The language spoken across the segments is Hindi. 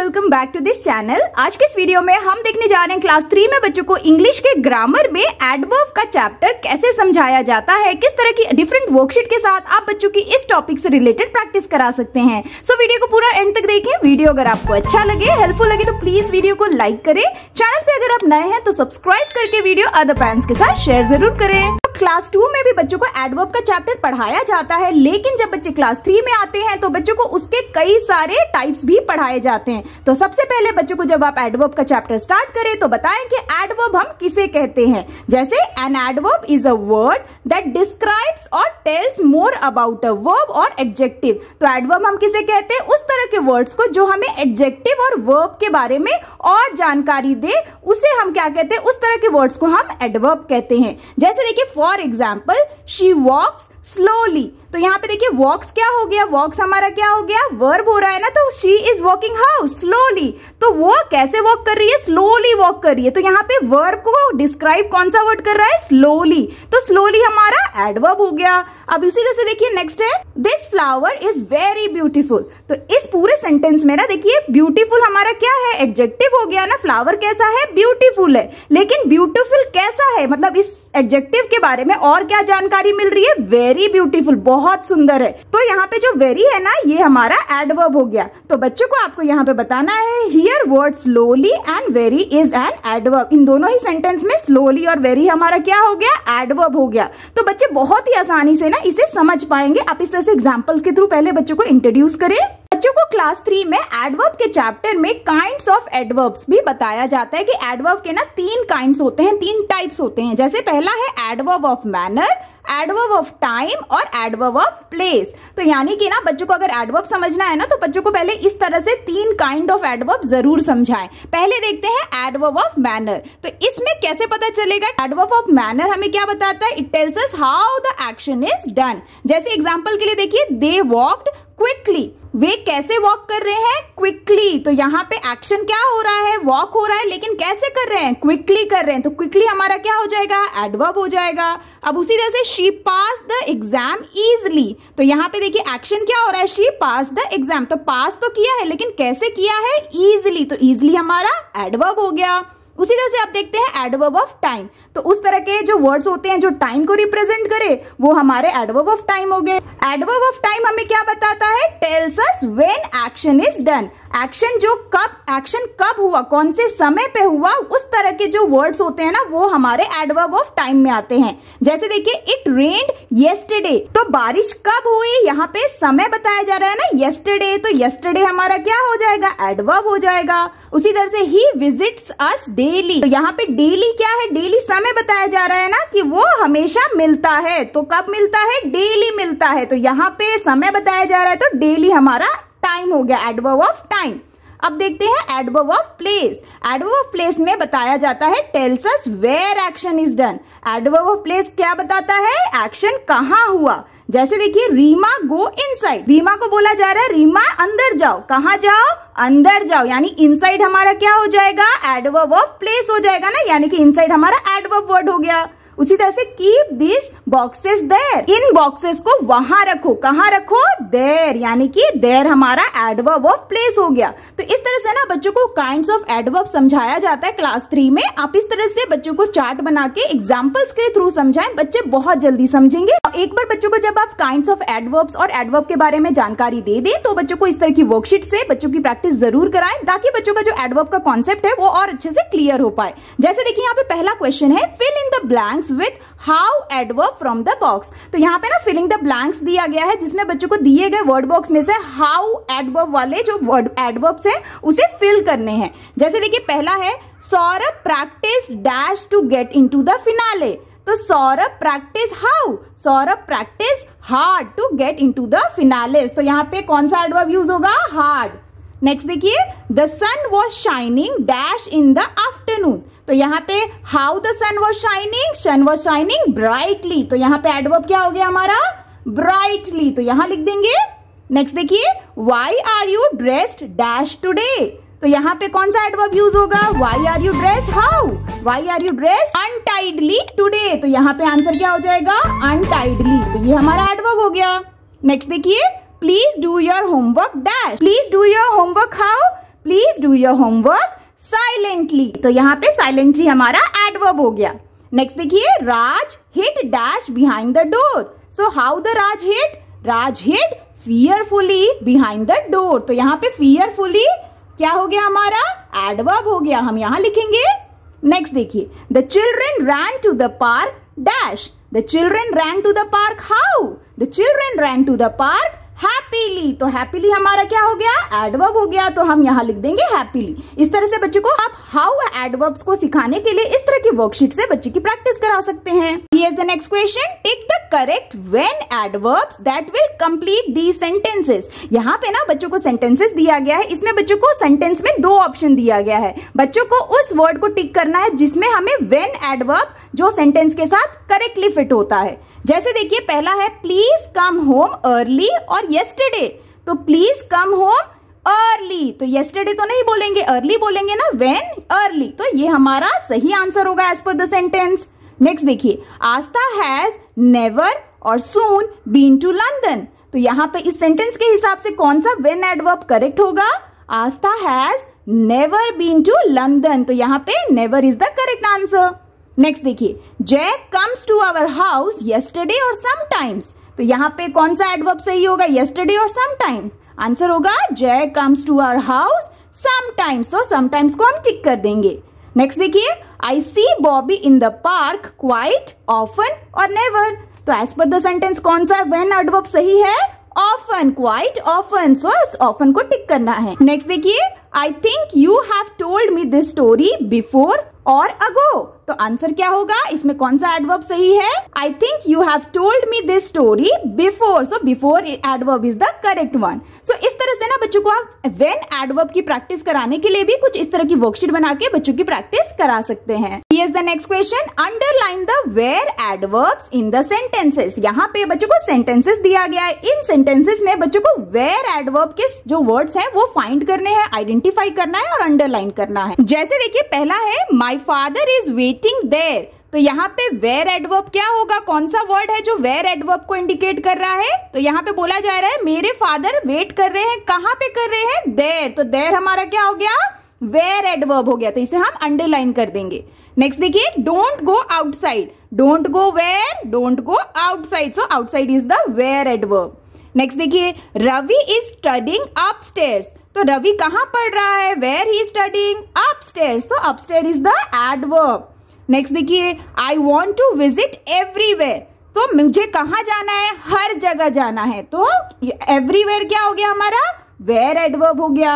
welcome back to this channel आज के इस वीडियो में हम देखने जा रहे हैं क्लास थ्री में बच्चों को इंग्लिश के ग्रामर में एडवर्ब का चैप्टर कैसे समझाया जाता है किस तरह की डिफरेंट वर्कशीट के साथ आप बच्चों की इस टॉपिक से रिलेटेड प्रैक्टिस करा सकते हैं सो so, वीडियो को पूरा एंड तक देखें वीडियो अगर आपको अच्छा लगे हेल्पफुल लगे तो प्लीज वीडियो को लाइक करें चैनल पे अगर आप नए हैं तो सब्सक्राइब करके वीडियो अदर पैंस के साथ शेयर जरूर करें क्लास टू में भी बच्चों को एडवर्ब का चैप्टर पढ़ाया जाता है लेकिन जब बच्चे क्लास थ्री में आते हैं तो बच्चों को उसके कई सारे टाइप्स भी पढ़ाए जाते हैं तो सबसे पहले बच्चों को जब आप एडवर्ब का चैप्टर स्टार्ट करें तो बताएं कि एडवर्ब हम किसे कहते हैं जैसे an adverb is a word that describes और tells more about a verb और एडजेक्टिव तो एडवर्ब हम किसे कहते हैं उस तरह के वर्ड्स को जो हमें एडजेक्टिव और वर्ब के बारे में और जानकारी दे उसे हम क्या कहते हैं उस तरह के वर्ड्स को हम एडवर्ब कहते हैं जैसे देखिए For example, she walks slowly तो यहाँ पे देखिए वॉक्स क्या हो गया वॉक्स हमारा क्या हो गया वर्ब हो रहा है ना तो she is walking how slowly तो वो कैसे वॉक कर रही है स्लोली वॉक कर रही है तो यहाँ पे वर्ब को डिस्क्राइब कौन सा वर्ड कर रहा है स्लोली तो स्लोली हमारा एडवर्ब हो गया अब इसी तरह से देखिए नेक्स्ट है this flower is very beautiful तो इस पूरे सेंटेंस में ना देखिए ब्यूटीफुल हमारा क्या है एडजेक्टिव हो गया ना फ्लावर कैसा है ब्यूटीफुल है लेकिन ब्यूटीफुल कैसा है मतलब इस एडजेक्टिव के बारे में और क्या जानकारी मिल रही है वेरी ब्यूटीफुल बहुत बहुत सुंदर है तो यहाँ पे जो वेरी है ना ये हमारा एडवर्ब हो गया तो बच्चों को आपको यहाँ पे बताना है here word slowly and very is an adverb इन दोनों ही सेंटेंस में स्लोली और वेरी हमारा क्या हो गया एडवर्ब हो गया तो बच्चे बहुत ही आसानी से ना इसे समझ पाएंगे आप इस तरह से एग्जाम्पल्स के थ्रू पहले बच्चों को इंट्रोड्यूस करें बच्चों को क्लास थ्री में एडवर्ब के चैप्टर में काइंड ऑफ एडवर्ब्स भी बताया जाता है कि एडवर्ब के ना तीन काइंड होते हैं तीन टाइप्स होते हैं जैसे पहला है adverb of manner adverb of time और एडवर्ब ऑफ प्लेस तो यानी कि ना बच्चों को अगर एडवर्ब समझना है ना तो बच्चों को पहले इस तरह से तीन काइंड ऑफ एडवर्ब जरूर समझाएं पहले देखते हैं एडवर्ब ऑफ मैनर तो इसमें कैसे पता चलेगा एडवर्ब ऑफ मैनर हमें क्या बताता है it tells us how the action is done जैसे एग्जाम्पल के लिए देखिए दे वॉक्ड क्विकली वे कैसे वॉक कर रहे हैं क्विकली तो यहाँ पे एक्शन क्या हो रहा है वॉक हो रहा है लेकिन कैसे कर रहे हैं क्विकली कर रहे हैं तो क्विकली हमारा क्या हो जाएगा एडवर्ब हो जाएगा अब उसी तरह से she pass the exam easily तो यहाँ पे देखिए एक्शन क्या हो रहा है शी पास द एग्जाम तो पास तो किया है लेकिन कैसे किया है इजली तो इजली हमारा एडवर्ब हो गया उसी तरह से आप देखते हैं एडवर्ब ऑफ टाइम तो उस तरह के जो वर्ड्स होते हैं जो टाइम को रिप्रेजेंट करे वो हमारे एडवर्ब ऑफ टाइम हो गए एडवर्ब ऑफ टाइम हमें क्या बताता है tells us when action is done action जो कब एक्शन कब हुआ कौन से समय पे हुआ उस तरह के जो वर्ड्स होते हैं ना वो हमारे एडवर्ब ऑफ टाइम में आते हैं जैसे देखिए इट रेन्ड यस्टरडे तो बारिश कब हुई यहाँ पे समय बताया जा रहा है ना यस्टरडे तो यस्टरडे हमारा क्या हो जाएगा एडवर्ब हो जाएगा उसी तरह से ही विजिट्स अस डेली तो यहाँ पे डेली क्या है डेली समय बताया जा रहा है ना कि वो हमेशा मिलता है तो कब मिलता है डेली मिलता है तो यहाँ पे समय बताया जा रहा है तो डेली हमारा टाइम हो गया एडवर्व ऑफ टाइम अब देखते हैं adverb of place adverb of place में बताया जाता है tells us where action is done adverb of place क्या बताता है एक्शन कहाँ हुआ जैसे देखिए रीमा गो इनसाइड रीमा को बोला जा रहा है रीमा अंदर जाओ कहाँ जाओ अंदर जाओ यानी इनसाइड हमारा क्या हो जाएगा एडवर्व ऑफ प्लेस हो जाएगा ना यानी कि इनसाइड हमारा एडवर्व वर्ड हो गया उसी तरह से keep this boxes there in boxes को वहां रखो कहाँ रखो देर यानी कि देर हमारा एडवर्ब ऑफ प्लेस हो गया तो इस तरह से ना बच्चों को काइंड ऑफ एडवर्ब समझाया जाता है क्लास थ्री में आप इस तरह से बच्चों को चार्ट बना के एग्जाम्पल्स के थ्रू समझाएं बच्चे बहुत जल्दी समझेंगे एक बार बच्चों को जब आप काइंड ऑफ एडवर्ब्स और एडवर्ब के बारे में जानकारी दे दें तो बच्चों को इस तरह की वर्कशीट से बच्चों की प्रैक्टिस जरूर कराएं ताकि बच्चों का जो एडवर्ब का कॉन्सेप्ट है वो और अच्छे से क्लियर हो पाए जैसे देखिए यहाँ पे पहला क्वेश्चन है fill in the blank blanks with how adverb from the box तो यहाँ पे ना फिलिंग द ब्लैंक्स दिया गया है जिसमें बच्चों को दिए गए वर्ड बॉक्स में से हाउ एडवर्ब वाले जो वर्ड एडवर्ब्स हैं उसे फिल करने हैं जैसे देखिए पहला है Saurabh practice dash to get into the finale तो Saurabh practice how Saurabh practice hard to get into the finale तो यहाँ पे कौन सा एडवर्ब यूज होगा हार्ड नेक्स्ट देखिए the sun was shining dash in the afternoon तो यहाँ पे how the sun was shining sun was shining brightly तो यहाँ पे एडवर्ब क्या हो गया हमारा ब्राइटली तो यहाँ लिख देंगे नेक्स्ट देखिए why are you dressed dash today तो यहाँ पे कौन सा एडवर्ब यूज होगा why are you dress how why are you dress untidily today तो यहाँ पे आंसर क्या हो जाएगा अनटाइडली तो ये हमारा एडवर्ब हो गया नेक्स्ट देखिए please do your homework dash please do your homework how please do your homework silently तो यहाँ पे साइलेंटली हमारा एडवर्ब हो गया नेक्स्ट देखिए Raj hit dash behind the door so how the Raj hit Raj hit fearfully behind the door तो यहाँ पे फियरफुली क्या हो गया हमारा एडवर्ब हो गया हम यहाँ लिखेंगे नेक्स्ट देखिए the children ran to the park dash the children ran to the park how the children ran to the park happily तो हैप्पीली हमारा क्या हो गया एडवर्ब हो गया तो हम यहाँ लिख देंगे हैप्पीली इस तरह से बच्चे को आप हाउ एडवर्ब्स को सिखाने के लिए इस तरह की वर्कशीट से बच्चे की प्रैक्टिस करा सकते हैं here's the next question take the correct when adverbs that will complete the sentences यहाँ पे ना बच्चों को सेंटेंसेस दिया गया है इसमें बच्चों को सेंटेंस में दो ऑप्शन दिया गया है बच्चों को उस वर्ड को टिक करना है जिसमें हमें व्हेन एडवर्ब जो सेंटेंस के साथ करेक्टली फिट होता है जैसे देखिए पहला है प्लीज कम होम अर्ली और येस्टरडे तो प्लीज कम होम अर्ली तो येस्टरडे तो नहीं बोलेंगे अर्ली बोलेंगे ना वेन अर्ली तो ये हमारा सही आंसर होगा as per the sentence next देखिए आस्था हैज नेवर और सून बीन टू लंदन तो यहाँ पे इस सेंटेंस के हिसाब से कौन सा वेन एडवर्ब करेक्ट होगा Aastha has never been to London तो यहाँ पे never is the correct answer next देखिए Jack comes to our house yesterday और समटाइम्स तो यहाँ पे कौन सा एडवर्ब सही होगा येस्टरडे और समटाइम आंसर होगा Jack comes to our house sometimes तो समटाइम्स को हम टिक कर देंगे नेक्स्ट देखिए I see Bobby in the park quite often और नेवर तो एज पर द सेंटेंस कौन सा वेन एडवर्ब सही है often quite often so often को टिक करना है नेक्स्ट देखिए I think you have told me this story before और अगो तो आंसर क्या होगा इसमें कौन सा एडवर्ब सही है I think you have told me this story before so before adverb is the correct one so इस तरह से ना बच्चों को आप वेन एडवर्ब की प्रैक्टिस कराने के लिए भी कुछ इस तरह की वर्कशीट बना के बच्चों की प्रैक्टिस करा सकते हैं is the next question underline the where adverbs in the sentences यहाँ पे बच्चों को सेंटेंसेस दिया गया है इन सेंटेंसेस में बच्चों को वेयर एडवर्ब के जो वर्ड्स हैं वो फाइंड करने हैं आइडेंटिफाई करना है और अंडरलाइन करना है जैसे देखिए पहला है my father is wait sitting there तो यहाँ पे वेर एडवर्ब क्या होगा कौन सा वर्ड है जो वेर एडवर्ब को इंडिकेट कर रहा है तो यहाँ पे बोला जा रहा है मेरे फादर वेट कर रहे हैं कहाँ पे कर रहे हैं देर तो देर हमारा क्या हो गया वेर एडवर्ब हो गया तो इसे हम अंडरलाइन कर देंगे नेक्स्ट देखिए don't go outside don't go where don't go outside so outside is the where adverb next देखिए रवि इज स्टडिंग अपस्टेयर्स तो रवि कहाँ पढ़ रहा है वेर ही स्टडिंग अपस्टेयर्स तो upstair is the adverb next देखिए I want to visit everywhere तो मुझे कहाँ जाना है हर जगह जाना है तो एवरीवेयर क्या हो गया हमारा वेयर एडवर्ब हो गया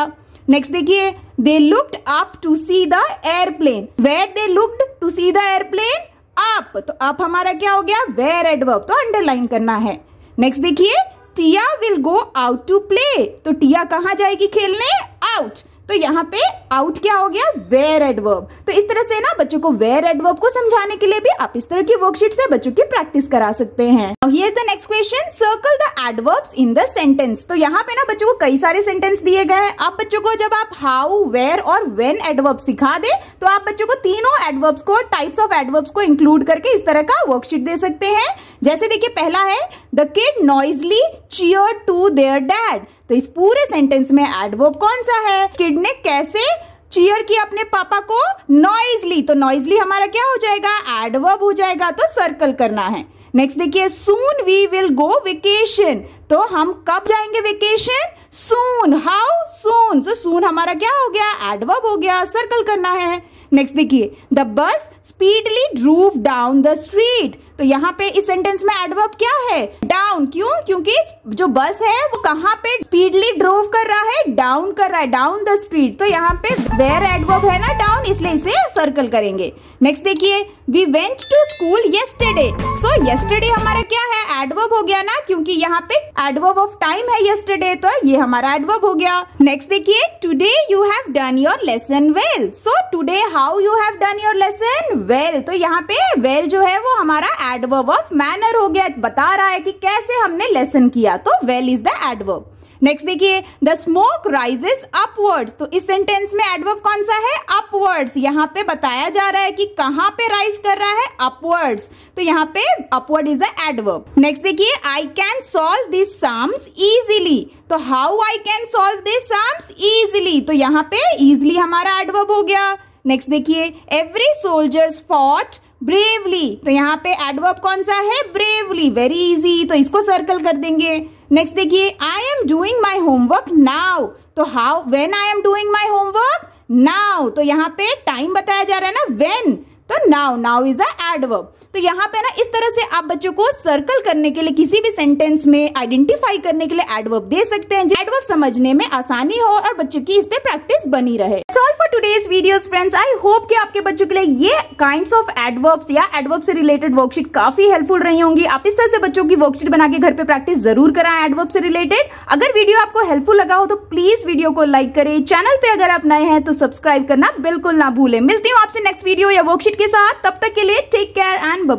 नेक्स्ट देखिए they looked up to see the airplane where they looked to see the airplane up तो अप हमारा क्या हो गया वेयर एडवर्ब तो अंडरलाइन करना है नेक्स्ट देखिए Tia will go out to play तो टिया कहाँ जाएगी खेलने आउट तो यहाँ पे आउट क्या हो गया वेयर एडवर्ब तो इस तरह से ना बच्चों को वेयर एडवर्ब को समझाने के लिए भी आप इस तरह की वर्कशीट से बच्चों की प्रैक्टिस करा सकते हैं here next question circle the adverbs in the sentence तो यहाँ पे ना बच्चों को कई सारे सेंटेंस दिए गए हैं आप बच्चों को जब आप हाउ वेयर और व्हेन एडवर्ब सिखा दे तो आप बच्चों को तीनों एडवर्ब्स को टाइप्स ऑफ एडवर्ब्स को इंक्लूड करके इस तरह का वर्कशीट दे सकते हैं जैसे देखिए पहला है the kid noisily cheer to their dad तो इस पूरे सेंटेंस में एडवर्ब कौन सा है किड ने कैसे चीयर किया अपने पापा को नॉइजली तो नॉइजली हमारा क्या हो जाएगा एडवर्ब हो जाएगा तो सर्कल करना है नेक्स्ट देखिए soon we will go vacation तो हम कब जाएंगे वेकेशन सून हाउ सून सो सून हमारा क्या हो गया एडवर्ब हो गया सर्कल करना है नेक्स्ट देखिए the bus speedily drove down the street तो यहाँ पे इस सेंटेंस में एडवर्ब क्या है डाउन क्यों क्योंकि जो बस है वो कहाँ पे स्पीडली ड्रोव कर रहा है डाउन कर रहा है डाउन द स्ट्रीट तो यहाँ पे वेयर एडवर्ब है ना डाउन इसलिए इसे सर्कल करेंगे नेक्स्ट देखिए we went to school yesterday so yesterday हमारा क्या है एडवर्ब हो गया ना क्योंकि यहाँ पे एडवर्ब ऑफ टाइम है यस्टरडे तो ये हमारा एडवर्ब हो गया नेक्स्ट देखिए today you have done your lesson well so today how you have done your lesson well तो यहाँ पे वेल well जो है वो हमारा एडवर्ब ऑफ मैनर हो गया तो बता रहा है कि कैसे हमने लेसन किया तो well is the adverb next देखिए द स्मोक राइजेस अपवर्ड्स तो इस सेंटेंस में एडवर्ब कौन सा है अपवर्ड्स यहाँ पे बताया जा रहा है कि कहाँ पे राइज कर रहा है अपवर्ड्स तो यहाँ पे upward is a adverb next देखिए I can solve this sums easily तो how I can solve this sums easily तो यहाँ पे इजिली हमारा एडवर्ब हो गया नेक्स्ट देखिए एवरी सोल्जर्स फॉट ब्रेवली तो यहाँ पे एडवर्ब कौन सा है ब्रेवली वेरी इजी तो इसको सर्कल कर देंगे नेक्स्ट देखिए I am doing my homework now तो how when I am doing my homework now तो यहाँ पे टाइम बताया जा रहा है ना वेन तो now now is a adverb तो यहाँ पे ना इस तरह से आप बच्चों को सर्कल करने के लिए किसी भी सेंटेंस में आइडेंटिफाई करने के लिए एडवर्ब दे सकते हैं एडवर्ब समझने में आसानी हो और बच्चों की इस पे प्रैक्टिस बनी रहे solve for today's videos friends I hope कि आपके बच्चों के लिए ये काइंड ऑफ एडवर्ब्स या एडवर्ब से रिलेटेड वर्कशीट काफी हेल्पफुल रही होंगी आप इस तरह से बच्चों की वर्कशीट बना के घर पे प्रैक्टिस जरूर कराएं एडवर्ब से रिलेटेड अगर वीडियो आपको हेल्पफुल लगा हो तो प्लीज वीडियो को लाइक करें चैनल पे अगर आप नए हैं तो सब्सक्राइब करना बिल्कुल ना भूलें मिलती हूँ आपसे नेक्स्ट वीडियो या वर्कशीट अपडेट के साथ तब तक के लिए टेक केयर एंड बाय